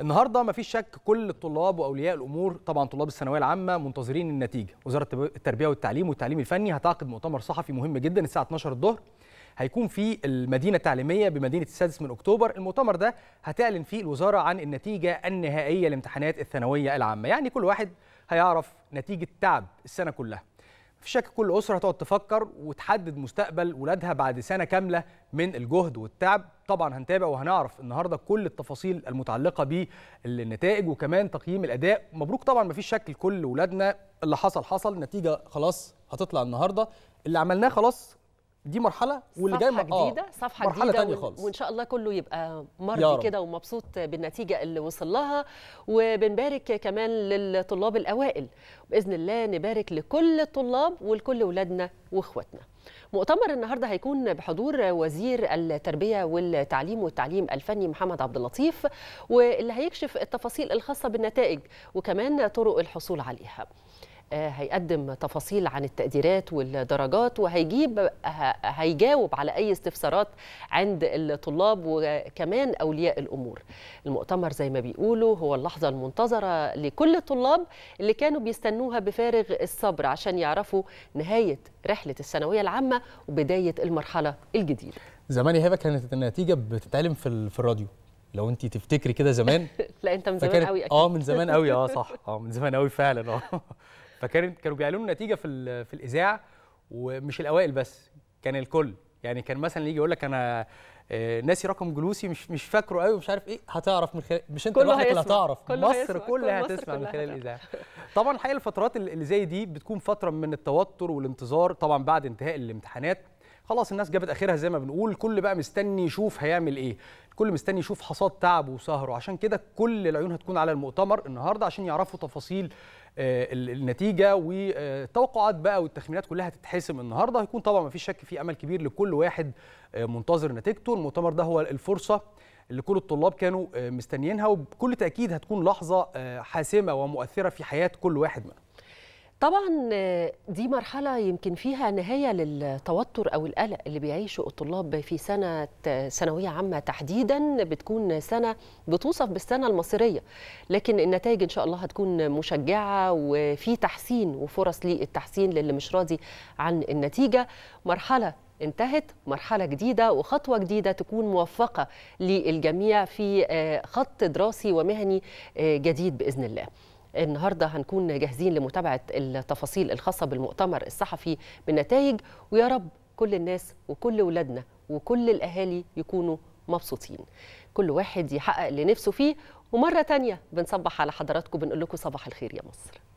النهارده مفيش شك كل الطلاب واولياء الامور طبعا طلاب الثانويه العامه منتظرين النتيجه وزاره التربيه والتعليم والتعليم الفني هتعقد مؤتمر صحفي مهم جدا الساعه 12 الظهر هيكون في المدينه التعليميه بمدينه السادس من اكتوبر المؤتمر ده هتعلن فيه الوزاره عن النتيجه النهائيه لامتحانات الثانويه العامه يعني كل واحد هيعرف نتيجه تعب السنه كلها في شك كل اسره هتقعد تفكر وتحدد مستقبل ولادها بعد سنه كامله من الجهد والتعب طبعا هنتابع وهنعرف النهارده كل التفاصيل المتعلقه بالنتائج وكمان تقييم الاداء مبروك طبعا مفيش شك لكل ولادنا اللي حصل حصل نتيجه خلاص هتطلع النهارده اللي عملناه خلاص دي مرحله واللي جاي مرحلة آه، جديده آه صفحه مرحلة جديده تانية خالص. وان شاء الله كله يبقى مرضي كده ومبسوط بالنتيجه اللي وصل لها وبنبارك كمان للطلاب الاوائل باذن الله نبارك لكل الطلاب ولكل اولادنا واخواتنا مؤتمر النهارده هيكون بحضور وزير التربيه والتعليم والتعليم الفني محمد عبد اللطيف واللي هيكشف التفاصيل الخاصه بالنتائج وكمان طرق الحصول عليها هيقدم تفاصيل عن التقديرات والدرجات وهيجيب هيجاوب على اي استفسارات عند الطلاب وكمان اولياء الامور. المؤتمر زي ما بيقولوا هو اللحظه المنتظره لكل الطلاب اللي كانوا بيستنوها بفارغ الصبر عشان يعرفوا نهايه رحله الثانويه العامه وبدايه المرحله الجديده. زمان يا هبه كانت النتيجه بتتعلم في, في الراديو لو انت تفتكري كده زمان لا انت من زمان قوي اكيد اه من زمان قوي اه صح اه من زمان قوي فعلا اه فكانت كانوا بيعلنوا النتيجه في في الاذاعه ومش الاوائل بس كان الكل يعني كان مثلا يجي يقول لك انا آه، ناسي رقم جلوسي مش مش فاكره قوي ومش عارف ايه هتعرف من خلال مش انت لوحدك اللي هتعرف كل مصر كلها كل هتسمع كلها من خلال الاذاعه طبعا الحقيقه الفترات اللي زي دي بتكون فتره من التوتر والانتظار طبعا بعد انتهاء الامتحانات خلاص الناس جابت اخرها زي ما بنقول كل بقى مستني يشوف هيعمل ايه الكل مستني يشوف حصاد تعبه وسهره عشان كده كل العيون هتكون على المؤتمر النهارده عشان يعرفوا تفاصيل آه، النتيجه والتوقعات آه، بقى والتخمينات كلها هتتحسم النهارده هيكون طبعا ما فيش شك في امل كبير لكل واحد آه، منتظر نتيجته المؤتمر ده هو الفرصه اللي كل الطلاب كانوا مستنيينها وبكل تاكيد هتكون لحظه حاسمه ومؤثره في حياه كل واحد منهم طبعا دي مرحله يمكن فيها نهايه للتوتر او القلق اللي بيعيشه الطلاب في سنه ثانويه عامه تحديدا بتكون سنه بتوصف بالسنه المصيريه لكن النتائج ان شاء الله هتكون مشجعه وفي تحسين وفرص للتحسين للي مش راضي عن النتيجه مرحله انتهت مرحلة جديدة وخطوة جديدة تكون موفقة للجميع في آه، خط دراسي ومهني آه، جديد بإذن الله النهارده هنكون جاهزين لمتابعه التفاصيل الخاصه بالمؤتمر الصحفي بالنتائج ويا رب كل الناس وكل ولادنا وكل الاهالي يكونوا مبسوطين كل واحد يحقق لنفسه فيه ومره تانية بنصبح على حضراتكم بنقول لكم صباح الخير يا مصر